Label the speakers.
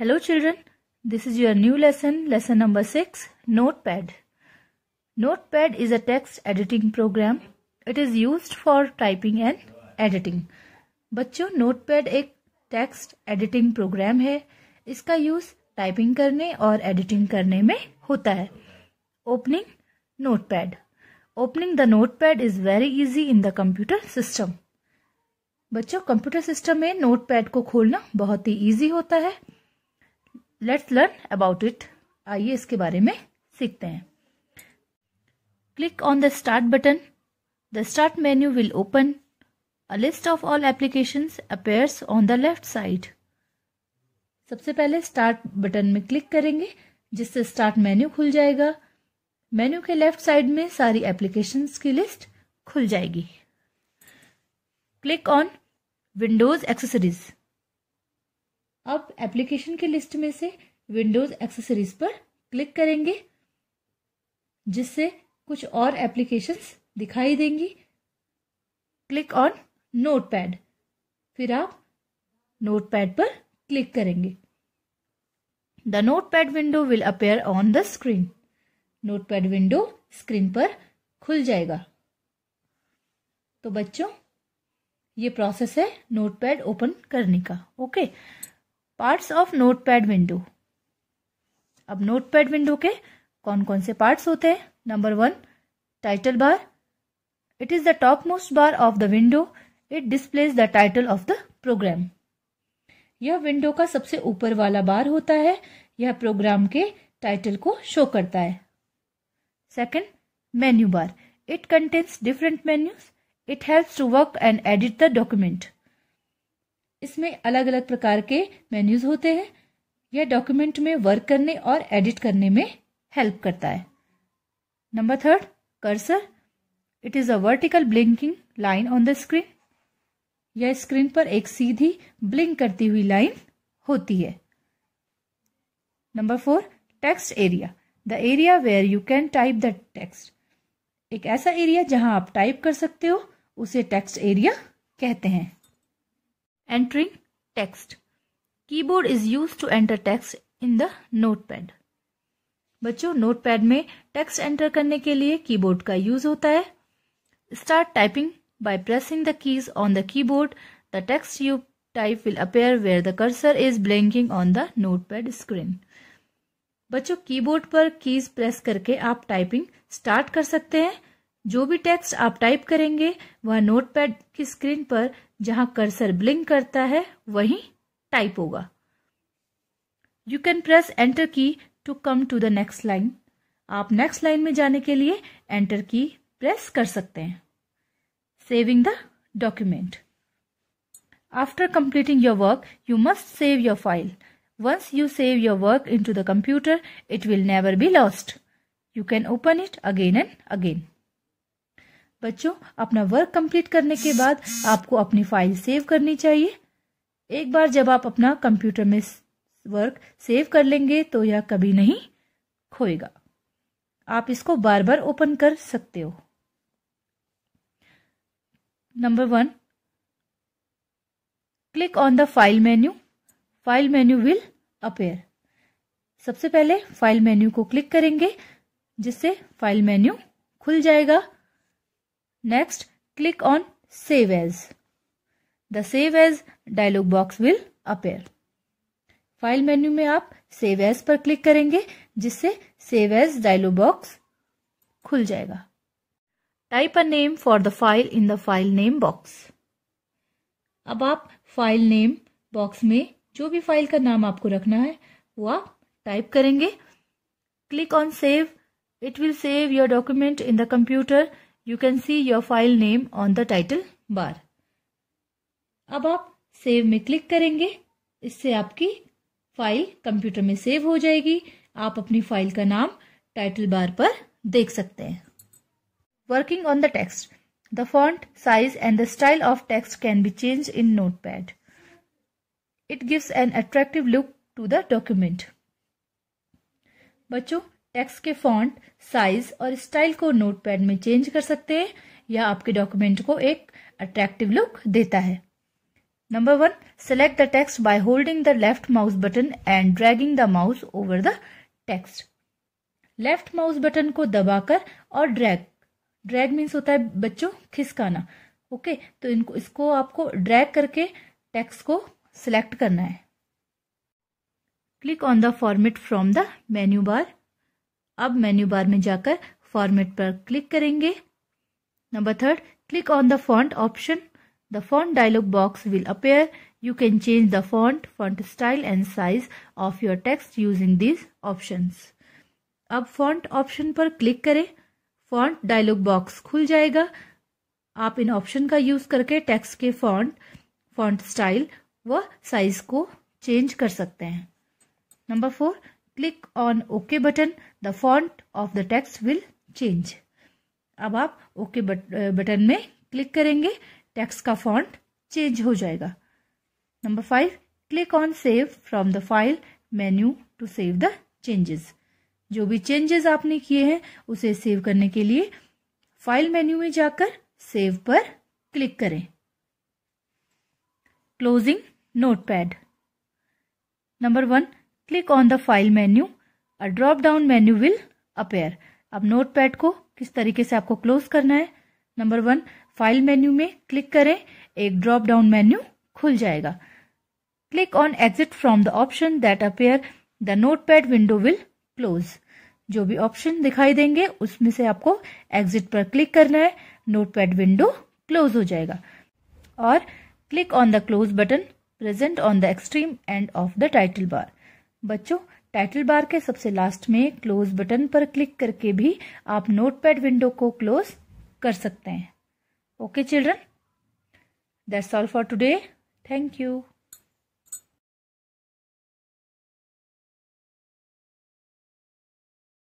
Speaker 1: Hello children this is your new lesson lesson number six notepad notepad is a text editing program it is use for typing and editing बच्चों notepad एक text editing program है इसका use typing करने और editing करने में होता है opening notepad opening the notepad is very easy in the computer system बच्चों कंप्यूटर सिस्टम में नोट पैड को खोलना बहुत ही इजी होता है लेट्स लर्न अबाउट इट आइए इसके बारे में सीखते हैं click on the start button the start menu will open a list of all application appears on the left side सबसे पहले स्टार्ट बटन में क्लिक करेंगे जिससे स्टार्ट मेन्यू खुल जाएगा मेन्यू के लेफ्ट साइड में सारी एप्लीकेशन की लिस्ट खुल जाएगी क्लिक ऑन विंडोज एक्सेसरीज अब एप्लीकेशन के लिस्ट में से विंडोज एक्सेसरीज पर क्लिक करेंगे जिससे कुछ और एप्लीकेशन दिखाई देंगी क्लिक ऑन पैड फिर आप नोटपैड पर क्लिक करेंगे the notepad window will appear on the screen notepad window screen पर खुल जाएगा तो बच्चों ये प्रोसेस है नोटपैड ओपन करने का okay parts of notepad window अब नोटपैड विंडो के कौन कौन से पार्ट्स होते हैं number one title bar it is the top most bar of the window it displays the title of the program यह विंडो का सबसे ऊपर वाला बार होता है यह प्रोग्राम के टाइटल को शो करता है second menu bar it contains different menus it helps to work and edit the document इसमें अलग अलग प्रकार के मेन्यूज होते हैं यह डॉक्यूमेंट में वर्क करने और एडिट करने में हेल्प करता है number third cursor it is a vertical blinking line on the screen यह स्क्रीन पर एक सीधी ब्लिंक करती हुई लाइन होती है number four text area the area where you can type the text एक ऐसा एरिया जहां आप टाइप कर सकते हो उसे टेक्स्ट एरिया कहते हैं entering text keyboard is use to enter text in the notepad बच्चों नोटपैड में टेक्स्ट एंटर करने के लिए कीबोर्ड का यूज होता है start typing by pressing the keys on the keyboard the text you type will appear where the cursor is blinking on the notepad screen बच्चों keyboard पर कीज प्रेस करके आप टाइपिंग स्टार्ट कर सकते हैं जो भी टेक्स्ट आप टाइप करेंगे वह नोटपैड की स्क्रीन पर जहां कर्सर ब्लिंक करता है वहीं टाइप होगा you can press enter key to come to the next line आप नेक्स्ट लाइन में जाने के लिए एंटर की प्रेस कर सकते हैं saving the document after completing your work you must save your file once you save your work into the computer it will never be lost you can open it again and again बच्चों अपना work complete करने के बाद आपको अपनी file save करनी चाहिए एक बार जब आप अपना कंप्यूटर में वर्क सेव कर लेंगे तो यह कभी नहीं खोएगा आप इसको बार बार ओपन कर सकते हो number one click on the file menu file menu will appear सबसे पहले फाइल मेन्यू को क्लिक करेंगे जिससे फाइल मेन्यू खुल जाएगा Next, click on Save As. The Save As dialog box will appear. File menu में आप सेव एज पर क्लिक करेंगे जिससे सेव एज डायलॉग बॉक्स खुल जाएगा type a name for the file in the file name box अब आप file name box में जो भी फाइल का नाम आपको रखना है वो आप टाइप करेंगे click on save it will save your document in the computer you can see your file name on the title bar अब आप सेव में क्लिक करेंगे इससे आपकी फाइल कंप्यूटर में सेव हो जाएगी आप अपनी फाइल का नाम टाइटल बार पर देख सकते हैं working on the text the font size and the style of text can be change in notepad it gives an attractive look to the document बच्चों टेक्स्ट के फॉन्ट साइज और style को notepad में change कर सकते हैं यह आपके डॉक्यूमेंट को एक अट्रैक्टिव लुक देता है number one select the text by holding the left mouse button and dragging the mouse over the text left mouse button को दबाकर और ड्रैग ड्रैग मीन्स होता है बच्चों खिसकाना ओके okay, तो इनको इसको आपको ड्रैग करके टेक्स्ट को सिलेक्ट करना है click on the format from the menu bar अब मेन्यू बार में जाकर फॉर्मेट पर क्लिक करेंगे number third click on the font option the font dialog box will appear you can change the font font style and size of your text using this option अब font option पर click करें font dialog box खुल जाएगा आप इन option का use करके text के फॉन्ट फॉन्ट स्टाइल व साइज को चेंज कर सकते हैं number four click on okay button the font of the text will change अब आप ओके बटन में क्लिक करेंगे टेक्स्ट का फॉन्ट चेंज हो जाएगा number five click on save from the file menu to save the changes जो भी changes आपने किए हैं उसे सेव करने के लिए फाइल मेन्यू में जाकर सेव पर क्लिक करें closing notepad number one click on the file menu a drop down menu will appear अब नोटपैड को किस तरीके से आपको क्लोज करना है नंबर वन फाइल मेन्यू में क्लिक करें एक ड्रॉप डाउन मेन्यू खुल जाएगा click on exit from the option that appear the notepad window will close जो भी ऑप्शन दिखाई देंगे उसमें से आपको एग्जिट पर क्लिक करना है पैड विंडो क्लोज हो जाएगा और click on the close button present on the extreme end of the title bar बच्चों टाइटल बार के सबसे लास्ट में क्लोज बटन पर क्लिक करके भी आप नोटपैड विंडो को क्लोज कर सकते हैं okay children that's all for today thank you